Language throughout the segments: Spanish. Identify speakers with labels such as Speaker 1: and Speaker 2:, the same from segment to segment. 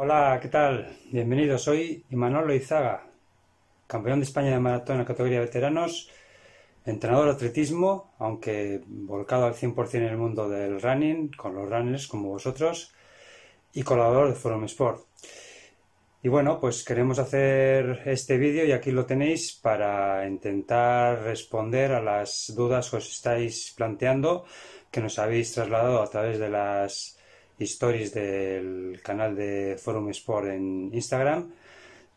Speaker 1: Hola, ¿qué tal? Bienvenidos. Soy Imanol Loizaga, campeón de España de maratón en la categoría veteranos, entrenador de atletismo, aunque volcado al 100% en el mundo del running, con los runners como vosotros, y colaborador de Forum Sport. Y bueno, pues queremos hacer este vídeo y aquí lo tenéis para intentar responder a las dudas que os estáis planteando, que nos habéis trasladado a través de las stories del canal de Forum Sport en Instagram,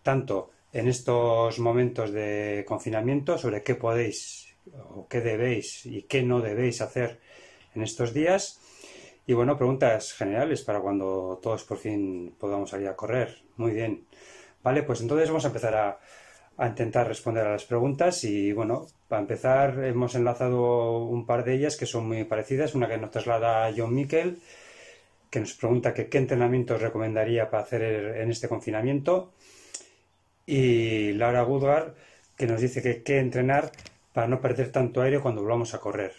Speaker 1: tanto en estos momentos de confinamiento sobre qué podéis o qué debéis y qué no debéis hacer en estos días. Y bueno, preguntas generales para cuando todos por fin podamos salir a correr. Muy bien. Vale, pues entonces vamos a empezar a, a intentar responder a las preguntas y bueno, para empezar hemos enlazado un par de ellas que son muy parecidas, una que nos traslada John Miquel que nos pregunta qué entrenamiento recomendaría para hacer en este confinamiento. Y Laura Woodgar, que nos dice que qué entrenar para no perder tanto aire cuando volvamos a correr.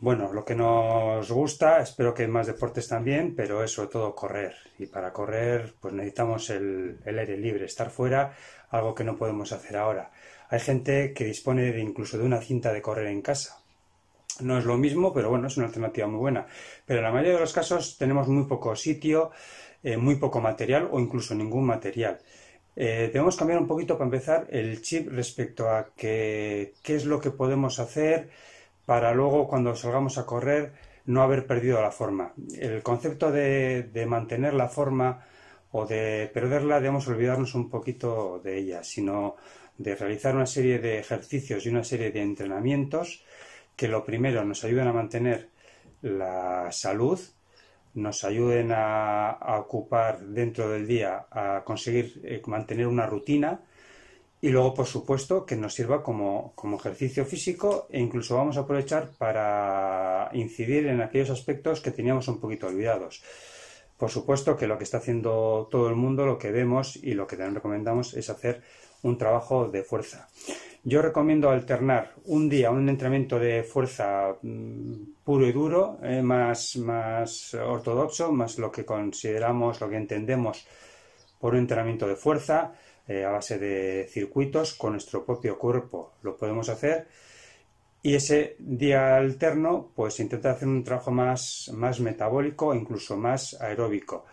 Speaker 1: Bueno, lo que nos gusta, espero que más deportes también, pero es sobre todo correr. Y para correr, pues necesitamos el, aire libre, estar fuera, algo que no podemos hacer ahora. Hay gente que dispone incluso de una cinta de correr en casa, no es lo mismo, pero bueno, es una alternativa muy buena. Pero en la mayoría de los casos tenemos muy poco sitio, eh, muy poco material o incluso ningún material. Eh, debemos cambiar un poquito para empezar el chip respecto a que, qué es lo que podemos hacer para luego cuando salgamos a correr no haber perdido la forma. El concepto de mantener la forma o de perderla debemos olvidarnos un poquito de ella, sino de realizar una serie de ejercicios y una serie de entrenamientos que lo primero nos ayuden a mantener la salud, nos ayuden a, ocupar dentro del día, a conseguir eh, mantener una rutina y luego, por supuesto, que nos sirva como, como ejercicio físico e incluso vamos a aprovechar para incidir en aquellos aspectos que teníamos un poquito olvidados. Por supuesto que lo que está haciendo todo el mundo, lo que vemos y lo que también recomendamos es hacer un trabajo de fuerza. Yo recomiendo alternar un día un entrenamiento de fuerza mm, puro y duro, eh, más, más ortodoxo, más lo que consideramos, lo que entendemos por un entrenamiento de fuerza eh, a base de circuitos con nuestro propio cuerpo. Lo podemos hacer y ese día alterno pues intenta hacer un trabajo más, más metabólico e incluso más aeróbico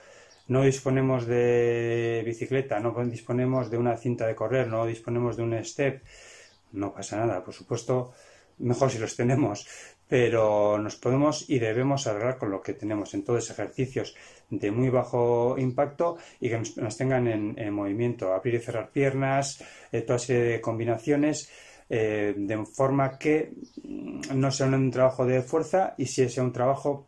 Speaker 1: no disponemos de bicicleta, no disponemos de una cinta de correr, no disponemos de un step, no pasa nada. Por supuesto, mejor si los tenemos, pero nos podemos y debemos arreglar con lo que tenemos. en Entonces, ejercicios de muy bajo impacto y que nos, tengan en, movimiento, abrir y cerrar piernas, eh, toda serie de combinaciones. Eh, de forma que no sea un trabajo de fuerza y si es un trabajo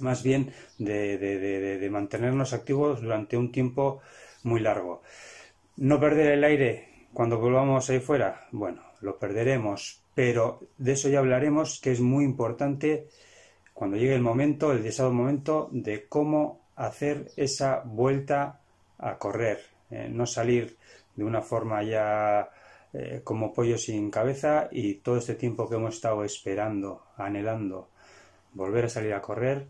Speaker 1: más bien de, mantenernos activos durante un tiempo muy largo. No perder el aire cuando volvamos ahí fuera, bueno, lo perderemos, pero de eso ya hablaremos, que es muy importante cuando llegue el momento, el deseado momento, de cómo hacer esa vuelta a correr, eh, no salir de una forma ya eh, como pollo sin cabeza y todo este tiempo que hemos estado esperando, anhelando, volver a salir a correr,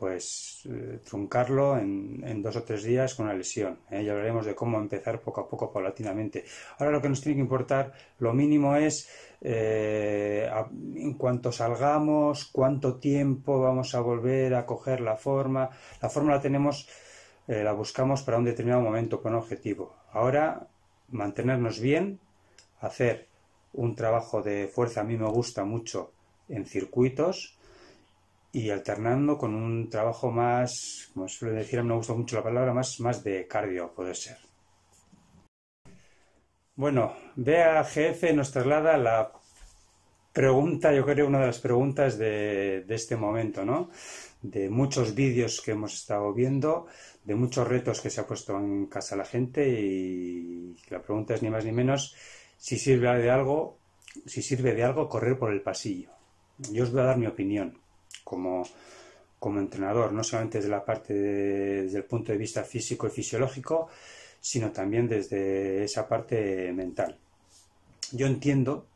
Speaker 1: pues eh, truncarlo en, dos o tres días con una lesión. ¿eh? Ya hablaremos de cómo empezar poco a poco, paulatinamente. Ahora lo que nos tiene que importar, lo mínimo es, eh, en cuanto salgamos, cuánto tiempo vamos a volver a coger la forma. La forma la tenemos, la buscamos para un determinado momento, con objetivo. Ahora, mantenernos bien, hacer un trabajo de fuerza, a mí me gusta mucho en circuitos, y alternando con un trabajo más, como suele decir, a mí me gusta mucho la palabra, más, más de cardio, puede ser. Bueno, vea, jefe, nos traslada la pregunta, yo creo, una de las preguntas de, de este momento, ¿no? De muchos vídeos que hemos estado viendo, de muchos retos que se ha puesto en casa la gente y la pregunta es ni más ni menos si sirve de algo, si sirve de algo correr por el pasillo. Yo os voy a dar mi opinión como, como entrenador, no solamente desde la parte desde el punto de vista físico y fisiológico, sino también desde esa parte mental. Yo entiendo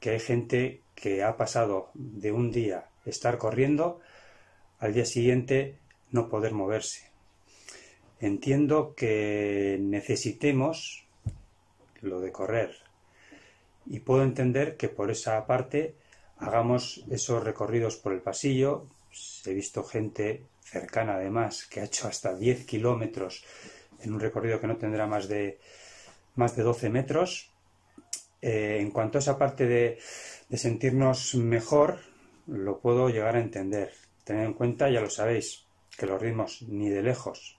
Speaker 1: que hay gente que ha pasado de un día estar corriendo al día siguiente no poder moverse. Entiendo que necesitemos lo de correr y puedo entender que por esa parte hagamos esos recorridos por el pasillo. He visto gente cercana además que ha hecho hasta 10 kilómetros en un recorrido que no tendrá más de, más de 12 metros. Eh, en cuanto a esa parte de, de sentirnos mejor, lo puedo llegar a entender. Tened en cuenta, ya lo sabéis, que los ritmos ni de lejos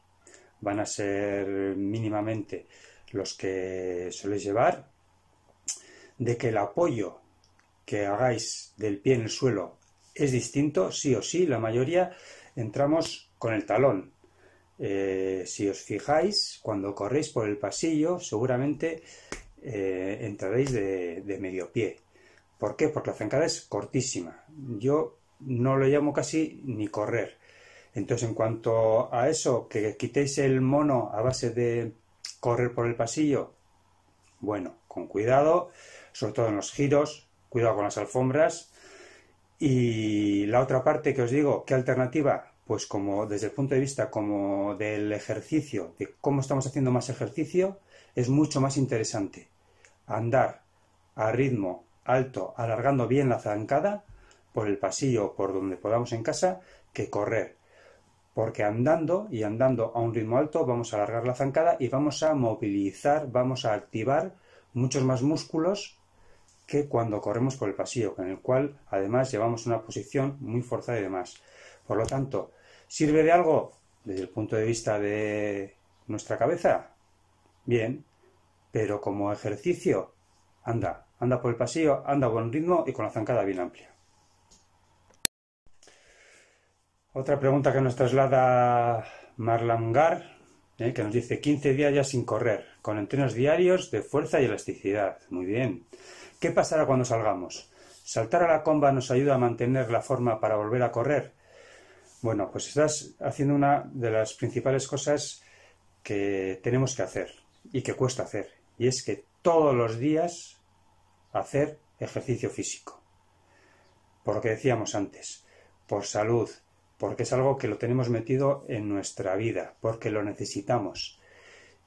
Speaker 1: van a ser mínimamente los que soléis llevar, de que el apoyo que hagáis del pie en el suelo es distinto, sí o sí, la mayoría entramos con el talón. Eh, si os fijáis, cuando corréis por el pasillo, seguramente eh, entraréis de, medio pie. ¿Por qué? Porque la zancada es cortísima. Yo no lo llamo casi ni correr. Entonces, en cuanto a eso, que quitéis el mono a base de correr por el pasillo, bueno, con cuidado, sobre todo en los giros, cuidado con las alfombras. Y la otra parte que os digo, ¿qué alternativa? Pues como desde el punto de vista como del ejercicio, de cómo estamos haciendo más ejercicio, es mucho más interesante andar a ritmo alto, alargando bien la zancada por el pasillo por donde podamos en casa, que correr. Porque andando y andando a un ritmo alto vamos a alargar la zancada y vamos a movilizar, vamos a activar muchos más músculos que cuando corremos por el pasillo, en el cual además llevamos una posición muy forzada y demás. Por lo tanto, ¿sirve de algo desde el punto de vista de nuestra cabeza? Bien, pero como ejercicio, anda, anda por el pasillo, anda a buen ritmo y con la zancada bien amplia. Otra pregunta que nos traslada Marlangar, eh, que nos dice 15 días ya sin correr, con entrenos diarios de fuerza y elasticidad. Muy bien. ¿Qué pasará cuando salgamos? ¿Saltar a la comba nos ayuda a mantener la forma para volver a correr? Bueno, pues estás haciendo una de las principales cosas que tenemos que hacer y que cuesta hacer. Y es que todos los días hacer ejercicio físico. Por lo que decíamos antes, por salud, porque es algo que lo tenemos metido en nuestra vida, porque lo necesitamos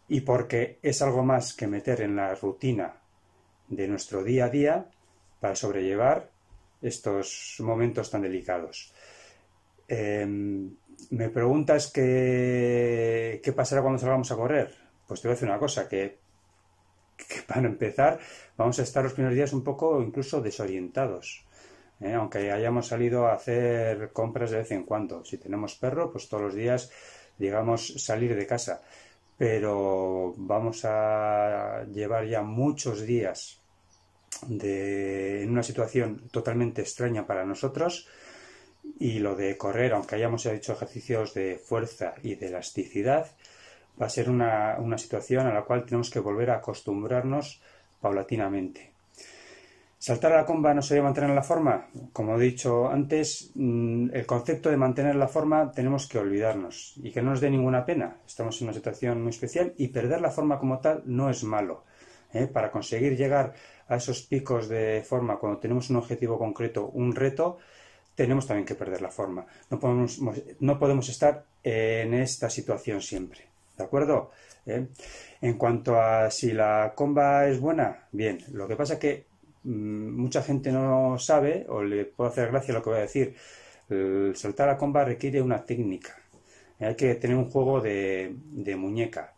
Speaker 1: y porque es algo más que meter en la rutina de nuestro día a día para sobrellevar estos momentos tan delicados. Em, me preguntas qué pasará cuando salgamos a correr. Pues te voy a decir una cosa, que, para empezar vamos a estar los primeros días un poco incluso desorientados. ¿eh? aunque hayamos salido a hacer compras de vez en cuando. Si tenemos perro, pues todos los días, digamos, salir de casa pero vamos a llevar ya muchos días en una situación totalmente extraña para nosotros y lo de correr, aunque hayamos hecho ejercicios de fuerza y de elasticidad, va a ser una situación a la cual tenemos que volver a acostumbrarnos paulatinamente. Saltar a la comba no sería mantener la forma. Como he dicho antes, mm, el concepto de mantener la forma tenemos que olvidarnos y que no nos dé ninguna pena. Estamos en una situación muy especial y perder la forma como tal no es malo. ¿eh? Para conseguir llegar a esos picos de forma cuando tenemos un objetivo concreto, un reto, tenemos también que perder la forma. No podemos, estar en esta situación siempre. ¿De acuerdo? ¿Eh? En cuanto a si la comba es buena, bien. Lo que pasa es que Mm, mucha gente no sabe o le puedo hacer gracia lo que voy a decir. saltar a comba requiere una técnica. Hay que tener un juego de, muñeca.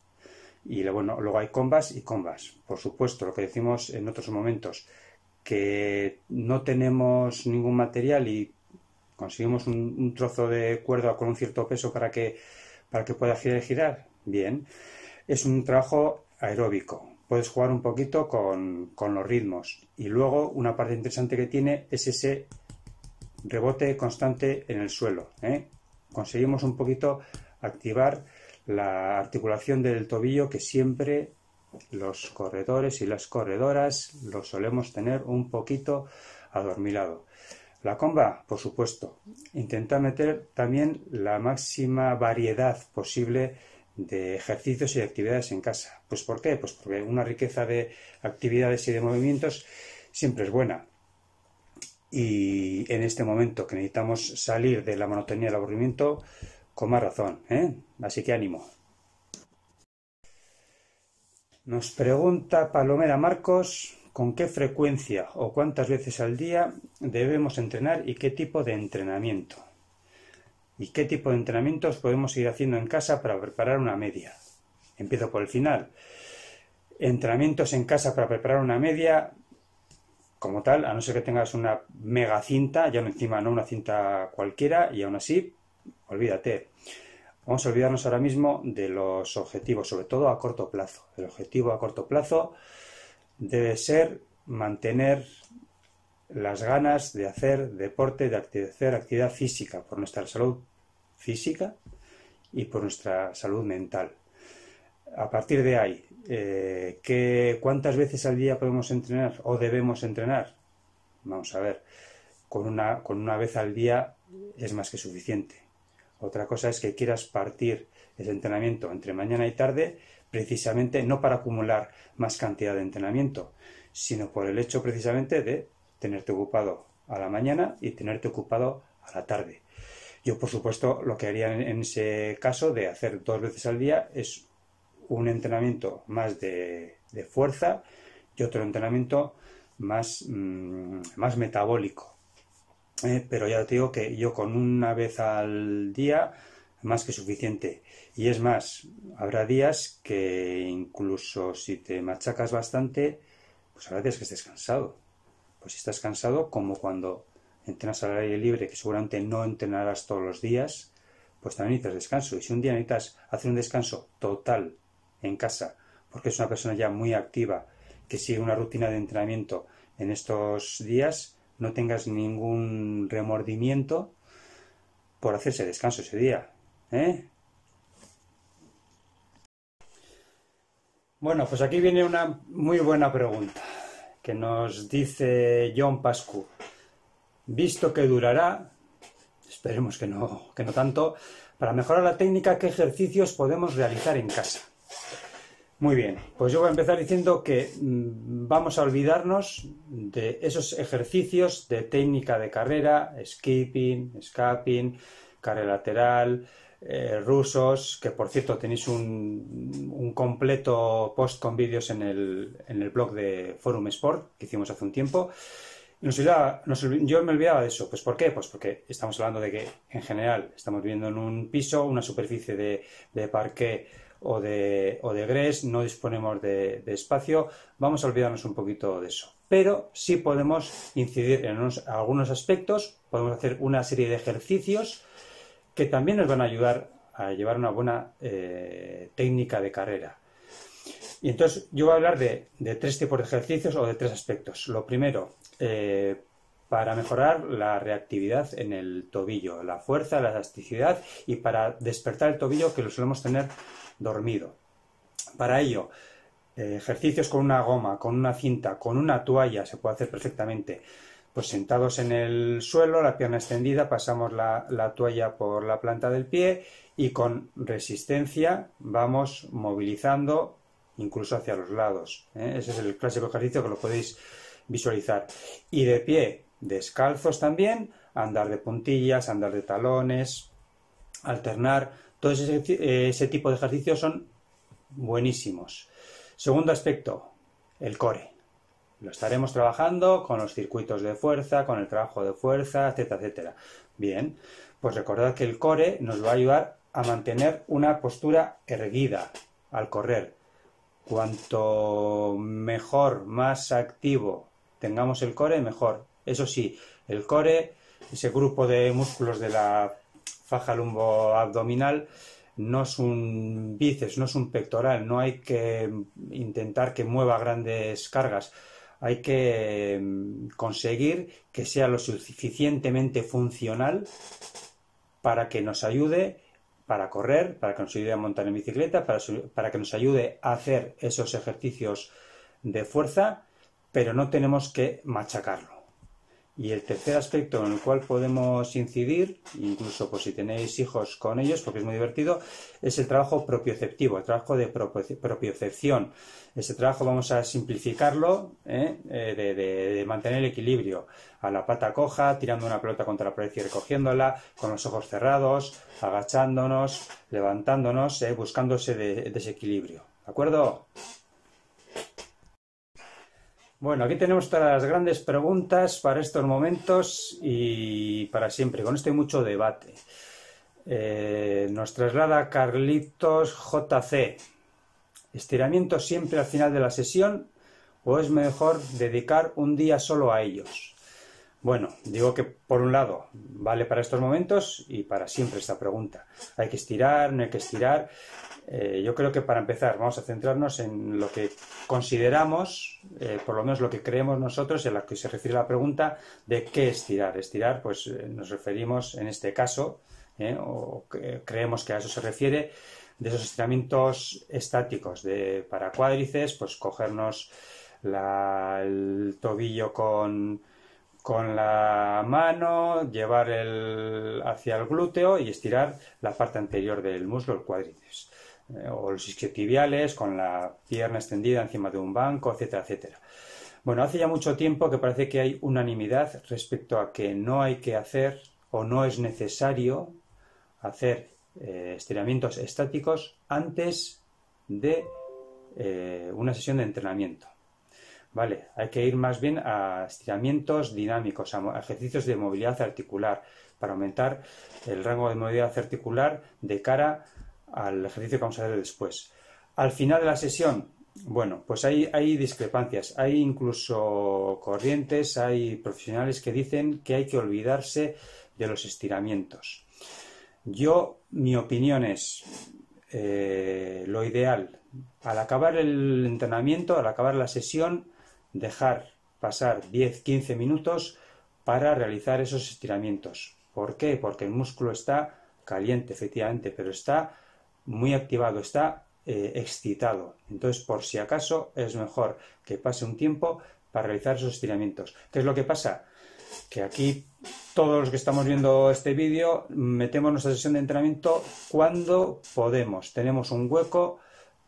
Speaker 1: Y bueno, luego hay combas y combas. Por supuesto, lo que decimos en otros momentos, que no tenemos ningún material y conseguimos un, trozo de cuerda con un cierto peso para que, para que pueda girar. Bien. Es un trabajo aeróbico, puedes jugar un poquito con, los ritmos. Y luego una parte interesante que tiene es ese rebote constante en el suelo. ¿eh? Conseguimos un poquito activar la articulación del tobillo que siempre los corredores y las corredoras lo solemos tener un poquito adormilado. La comba, por supuesto. Intenta meter también la máxima variedad posible de ejercicios y de actividades en casa. Pues ¿por qué? Pues porque una riqueza de actividades y de movimientos siempre es buena. Y en este momento que necesitamos salir de la monotonía del aburrimiento, con más razón, ¿eh? Así que ánimo. Nos pregunta Palomera Marcos con qué frecuencia o cuántas veces al día debemos entrenar y qué tipo de entrenamiento y qué tipo de entrenamientos podemos ir haciendo en casa para preparar una media. Empiezo por el final. Entrenamientos en casa para preparar una media, como tal, a no ser que tengas una mega cinta, ya no encima, no una cinta cualquiera, y aún así, olvídate. Vamos a olvidarnos ahora mismo de los objetivos, sobre todo a corto plazo. El objetivo a corto plazo debe ser mantener las ganas de hacer deporte, de hacer actividad física por nuestra salud física y por nuestra salud mental. A partir de ahí, eh, ¿cuántas veces al día podemos entrenar o debemos entrenar? Vamos a ver, con una, con una vez al día es más que suficiente. Otra cosa es que quieras partir ese entrenamiento entre mañana y tarde, precisamente no para acumular más cantidad de entrenamiento, sino por el hecho precisamente de tenerte ocupado a la mañana y tenerte ocupado a la tarde. Yo, por supuesto, lo que haría en ese caso de hacer dos veces al día es un entrenamiento más de, fuerza y otro entrenamiento más, mm, más metabólico. Eh, pero ya te digo que yo con una vez al día más que suficiente. Y es más, habrá días que incluso si te machacas bastante, pues habrá días que estés cansado. Pues si estás cansado, como cuando entrenas al aire libre, que seguramente no entrenarás todos los días, pues también necesitas descanso. Y si un día necesitas hacer un descanso total en casa, porque es una persona ya muy activa, que sigue una rutina de entrenamiento en estos días, no tengas ningún remordimiento por hacerse descanso ese día. ¿eh? Bueno, pues aquí viene una muy buena pregunta que nos dice John Pascu visto que durará, esperemos que no, tanto, para mejorar la técnica, qué ejercicios podemos realizar en casa. Muy bien, pues yo voy a empezar diciendo que mm, vamos a olvidarnos de esos ejercicios de técnica de carrera, skipping, escaping, carrera lateral, eh, rusos, que por cierto tenéis un, un completo post con vídeos en el, en el blog de Forum Sport que hicimos hace un tiempo yo me olvidaba de eso. Pues ¿por qué? Pues porque estamos hablando de que en general estamos viviendo en un piso, una superficie de, parque o de, o de gres, no disponemos de, espacio. Vamos a olvidarnos un poquito de eso. Pero sí podemos incidir en algunos aspectos, podemos hacer una serie de ejercicios que también nos van a ayudar a llevar una buena eh, técnica de carrera. Y entonces yo voy a hablar de, de tres tipos de ejercicios o de tres aspectos. Lo primero, eh, para mejorar la reactividad en el tobillo, la fuerza, la elasticidad y para despertar el tobillo que lo solemos tener dormido. Para ello, eh, ejercicios con una goma, con una cinta, con una toalla se puede hacer perfectamente. Pues sentados en el suelo, la pierna extendida, pasamos la, toalla por la planta del pie y con resistencia vamos movilizando incluso hacia los lados. ¿eh? Ese es el clásico ejercicio que lo podéis visualizar. Y de pie, descalzos también, andar de puntillas, andar de talones, alternar, todo ese, tipo de ejercicios son buenísimos. Segundo aspecto, el core. Lo estaremos trabajando con los circuitos de fuerza, con el trabajo de fuerza, etcétera, etcétera. Bien, pues recordad que el core nos va a ayudar a mantener una postura erguida al correr. Cuanto mejor, más activo tengamos el core, mejor. Eso sí, el core, ese grupo de músculos de la faja lumboabdominal, no es un bíceps, no es un pectoral, no hay que intentar que mueva grandes cargas. Hay que em, conseguir que sea lo suficientemente funcional para que nos ayude para correr, para que nos ayude a montar en bicicleta, para, para que nos ayude a hacer esos ejercicios de fuerza pero no tenemos que machacarlo. Y el tercer aspecto en el cual podemos incidir, incluso por si tenéis hijos con ellos, porque es muy divertido, es el trabajo propioceptivo, el trabajo de propiocepción. Ese trabajo vamos a simplificarlo ¿eh? Eh, de, mantener el equilibrio. A la pata coja, tirando una pelota contra la pared y recogiéndola, con los ojos cerrados, agachándonos, levantándonos, ¿eh? buscándose buscando desequilibrio. ¿De acuerdo? Bueno, aquí tenemos todas las grandes preguntas para estos momentos y para siempre, con este mucho debate. Eh, nos traslada Carlitos JC. ¿Estiramiento siempre al final de la sesión o es mejor dedicar un día solo a ellos? Bueno, digo que por un lado vale para estos momentos y para siempre esta pregunta. ¿Hay que estirar? ¿No hay que estirar? Eh, yo creo que para empezar vamos a centrarnos en lo que consideramos, eh, por lo menos lo que creemos nosotros, en lo que se refiere la pregunta de qué estirar. Estirar, pues eh, nos referimos en este caso, o creemos que a eso se refiere, de esos estiramientos estáticos, de para cuádrices, pues cogernos el tobillo con con la mano, llevar el, hacia el glúteo y estirar la parte anterior del muslo, el cuádriceps, eh, o los isquiotibiales, con la pierna extendida encima de un banco, etcétera, etcétera. Bueno, hace ya mucho tiempo que parece que hay unanimidad respecto a que no hay que hacer o no es necesario hacer eh, estiramientos estáticos antes de eh, una sesión de entrenamiento. Vale, hay que ir más bien a estiramientos dinámicos, a ejercicios de movilidad articular, para aumentar el rango de movilidad articular de cara al ejercicio que vamos a hacer después. Al final de la sesión, bueno, pues hay, discrepancias, hay incluso corrientes, hay profesionales que dicen que hay que olvidarse de los estiramientos. Yo, mi opinión es, eh, lo ideal, al acabar el entrenamiento, al acabar la sesión, dejar pasar 10-15 minutos para realizar esos estiramientos. ¿Por qué? Porque el músculo está caliente, efectivamente, pero está muy activado, está eh, excitado. Entonces, por si acaso, es mejor que pase un tiempo para realizar esos estiramientos. ¿Qué es lo que pasa? Que aquí todos los que estamos viendo este vídeo metemos nuestra sesión de entrenamiento cuando podemos. Tenemos un hueco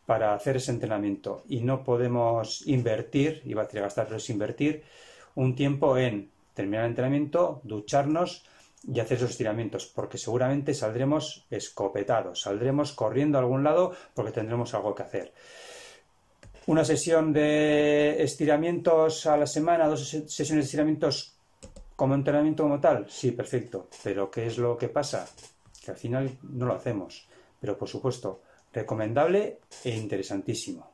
Speaker 1: para hacer ese entrenamiento y no podemos invertir, va a tener gastar, pero invertir un tiempo en terminar el entrenamiento, ducharnos y hacer esos estiramientos, porque seguramente saldremos escopetados, saldremos corriendo a algún lado porque tendremos algo que hacer. Una sesión de estiramientos a la semana, dos sesiones de estiramientos como entrenamiento como tal, sí, perfecto, pero ¿qué es lo que pasa? Que al final no lo hacemos, pero por supuesto, Recomendable e interesantísimo.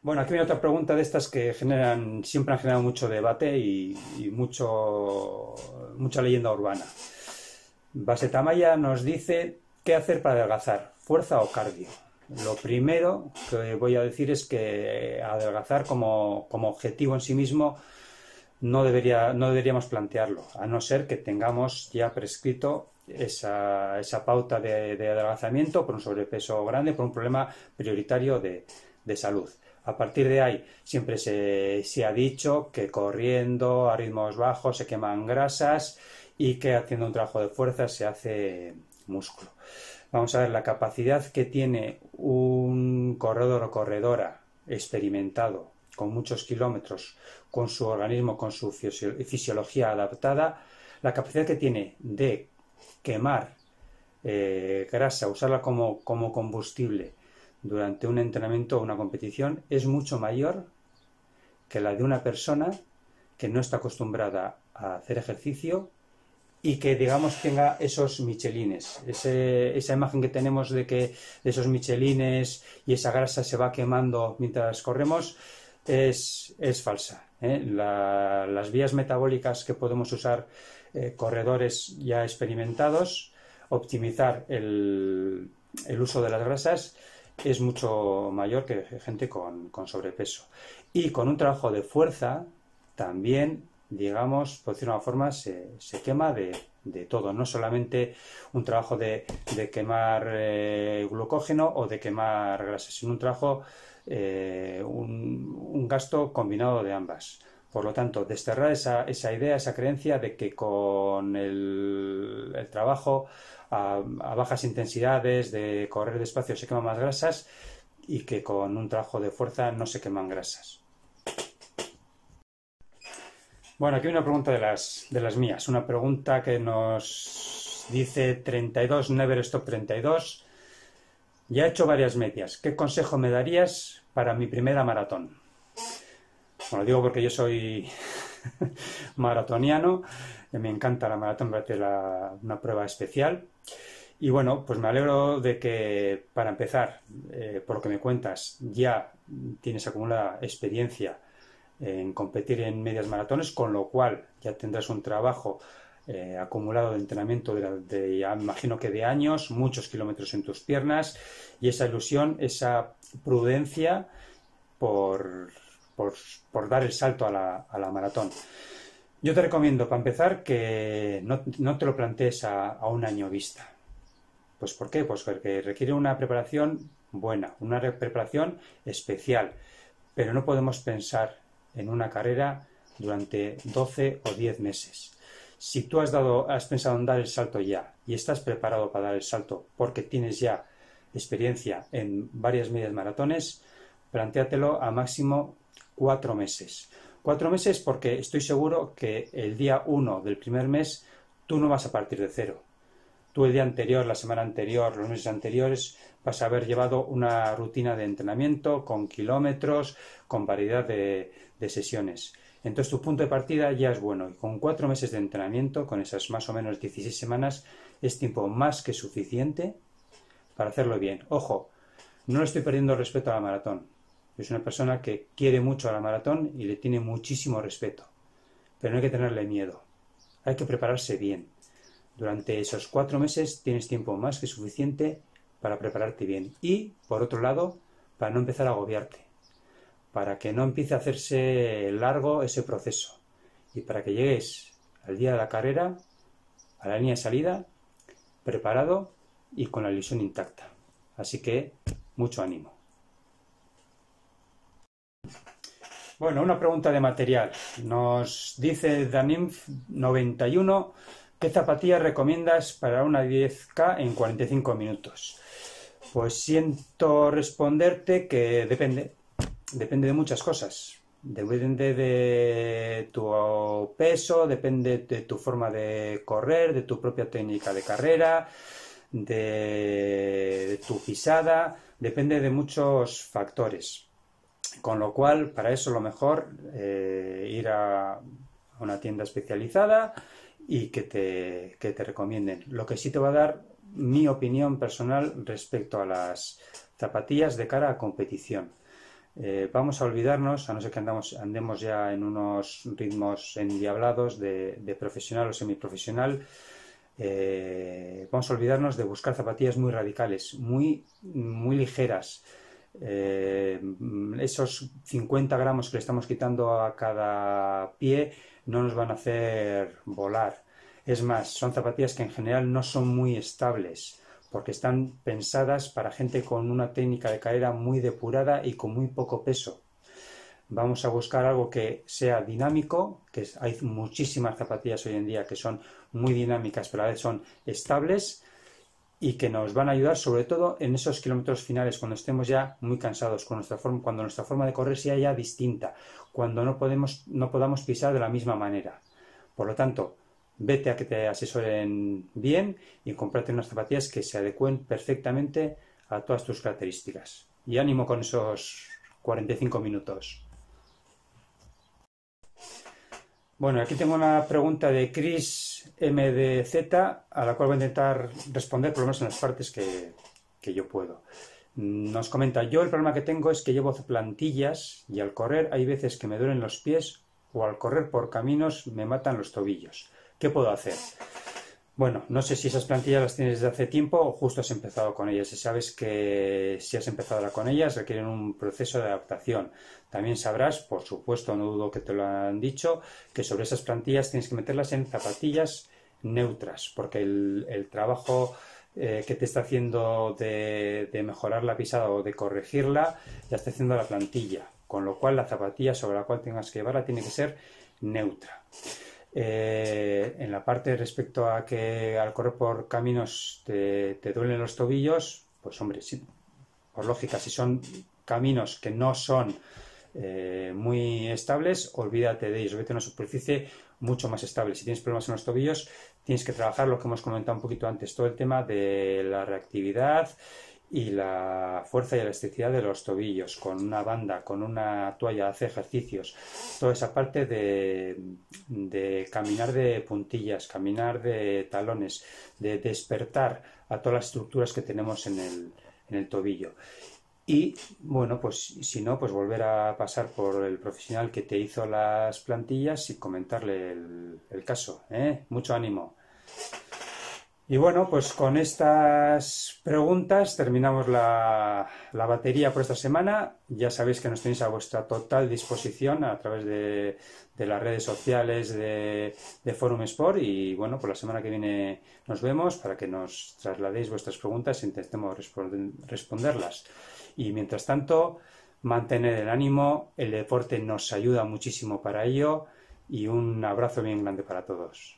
Speaker 1: Bueno, aquí viene otra pregunta de estas que generan, siempre han generado mucho debate y, mucho, mucha leyenda urbana. Basetamaya nos dice qué hacer para adelgazar, fuerza o cardio. Lo primero que voy a decir es que adelgazar como, como objetivo en sí mismo no, debería, no deberíamos plantearlo, a no ser que tengamos ya prescrito esa, pauta de, adelgazamiento por un sobrepeso grande, por un problema prioritario de, salud. A partir de ahí, siempre se, se, ha dicho que corriendo a ritmos bajos se queman grasas y que haciendo un trabajo de fuerza se hace músculo. Vamos a ver la capacidad que tiene un corredor o corredora experimentado con muchos kilómetros, con su organismo, con su fisiología adaptada, la capacidad que tiene de quemar eh, grasa, usarla como, combustible durante un entrenamiento o una competición es mucho mayor que la de una persona que no está acostumbrada a hacer ejercicio y que digamos tenga esos michelines, esa imagen que tenemos de que esos michelines y esa grasa se va quemando mientras corremos es, es falsa. ¿eh? las vías metabólicas que podemos usar eh, corredores ya experimentados, optimizar el, uso de las grasas es mucho mayor que gente con, sobrepeso. Y con un trabajo de fuerza también, digamos, por decirlo de una forma, se, quema de, todo. No solamente un trabajo de, quemar eh, glucógeno o de quemar grasas, sino un trabajo, eh, un gasto combinado de ambas. Por lo tanto, desterrar esa, idea, esa creencia de que con el, trabajo a, bajas intensidades, de correr despacio, se queman más grasas y que con un trabajo de fuerza no se queman grasas. Bueno, aquí hay una pregunta de las, de las mías, una pregunta que nos dice 32, Never Stop 32. Ya he hecho varias medias. ¿Qué consejo me darías para mi primera maratón? Bueno, digo porque yo soy maratoniano, me encanta la maratón, me una prueba especial. Y bueno, pues me alegro de que, para empezar, eh, por lo que me cuentas, ya tienes acumulada experiencia en competir en medias maratones, con lo cual ya tendrás un trabajo eh, acumulado de entrenamiento de, ya imagino que de años, muchos kilómetros en tus piernas y esa ilusión, esa prudencia por por, dar el salto a la, maratón. Yo te recomiendo, para empezar, que no, te lo plantees a, un año vista. Pues ¿por qué? Pues porque requiere una preparación buena, una preparación especial. Pero no podemos pensar en una carrera durante 12 o 10 meses. Si tú has, dado, has pensado en dar el salto ya y estás preparado para dar el salto porque tienes ya experiencia en varias medias maratones, plantéatelo a máximo cuatro meses. Cuatro meses porque estoy seguro que el día uno del primer mes tú no vas a partir de cero. Tú el día anterior, la semana anterior, los meses anteriores vas a haber llevado una rutina de entrenamiento con kilómetros, con variedad de, sesiones. Entonces tu punto de partida ya es bueno y con cuatro meses de entrenamiento, con esas más o menos 16 semanas, es tiempo más que suficiente para hacerlo bien. Ojo, no le estoy perdiendo respeto a la maratón. Es una persona que quiere mucho a la maratón y le tiene muchísimo respeto. Pero no hay que tenerle miedo. Hay que prepararse bien. Durante esos cuatro meses tienes tiempo más que suficiente para prepararte bien. Y, por otro lado, para no empezar a agobiarte. Para que no empiece a hacerse largo ese proceso. Y para que llegues al día de la carrera, a la línea de salida, preparado y con la lesión intacta. Así que, mucho ánimo. Bueno, una pregunta de material. Nos dice danimf 91 ¿qué zapatillas recomiendas para una 10K en 45 minutos? Pues siento responderte que depende, depende de muchas cosas. Depende de tu peso, depende de tu forma de correr, de tu propia técnica de carrera, de tu pisada, depende de muchos factores. Con lo cual, para eso lo mejor eh, ir a una tienda especializada y que te, recomienden. Lo que sí te va a dar mi opinión personal respecto a las zapatillas de cara a competición. Eh, vamos a olvidarnos, a no ser que andemos ya en unos ritmos endiablados de, profesional o semiprofesional, eh, vamos a olvidarnos de buscar zapatillas muy radicales, muy, muy ligeras. Eh, esos 50 gramos que le estamos quitando a cada pie no nos van a hacer volar. Es más, son zapatillas que en general no son muy estables porque están pensadas para gente con una técnica de carrera muy depurada y con muy poco peso. Vamos a buscar algo que sea dinámico, que hay muchísimas zapatillas hoy en día que son muy dinámicas, pero a veces son estables, y que nos van a ayudar sobre todo en esos kilómetros finales, cuando estemos ya muy cansados, cuando nuestra forma de correr sea ya distinta, cuando no, no podamos pisar de la misma manera. Por lo tanto, vete a que te asesoren bien y comprate unas zapatillas que se adecuen perfectamente a todas tus características. Y ánimo con esos 45 minutos. Bueno, aquí tengo una pregunta de Chris MDZ, a la cual voy a intentar responder, por lo menos en las partes que, yo puedo. Nos comenta, yo el problema que tengo es que llevo plantillas y al correr hay veces que me duelen los pies o al correr por caminos me matan los tobillos. ¿Qué puedo hacer? Bueno, no sé si esas plantillas las tienes desde hace tiempo o justo has empezado con ellas. Si sabes que si has empezado con ellas requieren un proceso de adaptación. También sabrás, por supuesto, no dudo que te lo han dicho, que sobre esas plantillas tienes que meterlas en zapatillas neutras, porque el, trabajo eh, que te está haciendo de, mejorar la pisada o de corregirla, ya está haciendo la plantilla, con lo cual la zapatilla sobre la cual tengas que llevarla tiene que ser neutra. Eh, en la parte respecto a que al correr por caminos te, duelen los tobillos, pues hombre, por lógica, si son caminos que no son eh, muy estables, olvídate de ellos, vete a una superficie mucho más estable. Si tienes problemas en los tobillos, tienes que trabajar lo que hemos comentado un poquito antes, todo el tema de la reactividad, y la fuerza y elasticidad de los tobillos, con una banda, con una toalla, hace ejercicios, toda esa parte de, caminar de puntillas, caminar de talones, de despertar a todas las estructuras que tenemos en el, tobillo. Y bueno, pues si no, pues volver a pasar por el profesional que te hizo las plantillas y comentarle el, caso. ¿eh? Mucho ánimo. Y bueno, pues con estas preguntas terminamos la, batería por esta semana. Ya sabéis que nos tenéis a vuestra total disposición a través de, las redes sociales de, de, Forum Sport. Y bueno, por pues la semana que viene nos vemos para que nos trasladéis vuestras preguntas e intentemos responderlas. Y mientras tanto, mantener el ánimo. El deporte nos ayuda muchísimo para ello. Y un abrazo bien grande para todos.